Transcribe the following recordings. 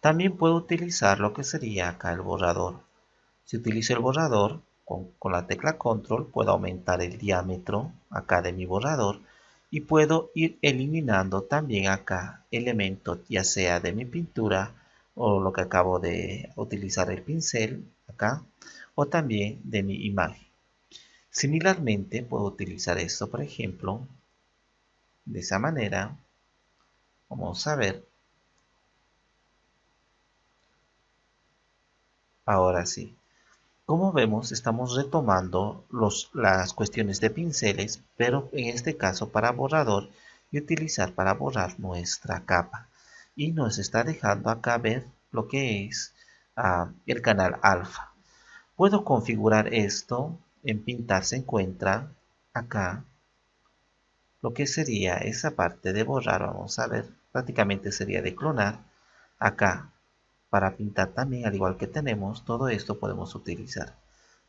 También puedo utilizar lo que sería acá el borrador. Si utilizo el borrador, con, la tecla control puedo aumentar el diámetro acá de mi borrador y puedo ir eliminando también acá elementos ya sea de mi pintura o lo que acabo de utilizar el pincel acá o también de mi imagen. Similarmente puedo utilizar esto por ejemplo de esa manera. Vamos a ver Ahora sí. Como vemos, estamos retomando los, las cuestiones de pinceles, pero en este caso para borrador y utilizar para borrar nuestra capa. Y nos está dejando acá ver lo que es ah, el canal alfa. Puedo configurar esto. En pintar se encuentra acá lo que sería esa parte de borrar. Vamos a ver, prácticamente sería de clonar. Acá para pintar también, al igual que tenemos, todo esto podemos utilizar.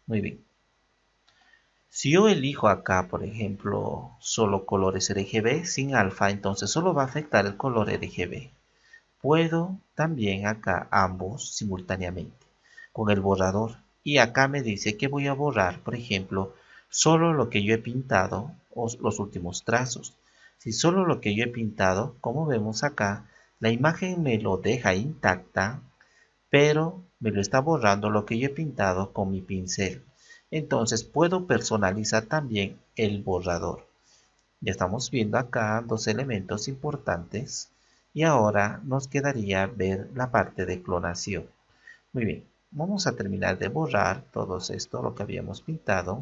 Muy bien. Si yo elijo acá, por ejemplo, solo colores RGB sin alfa, entonces solo va a afectar el color RGB. Puedo también acá ambos simultáneamente con el borrador. Y acá me dice que voy a borrar, por ejemplo, solo lo que yo he pintado o los últimos trazos. Si solo lo que yo he pintado, como vemos acá, la imagen me lo deja intacta pero me lo está borrando lo que yo he pintado con mi pincel. Entonces puedo personalizar también el borrador. Ya estamos viendo acá dos elementos importantes y ahora nos quedaría ver la parte de clonación. Muy bien, vamos a terminar de borrar todo esto, lo que habíamos pintado.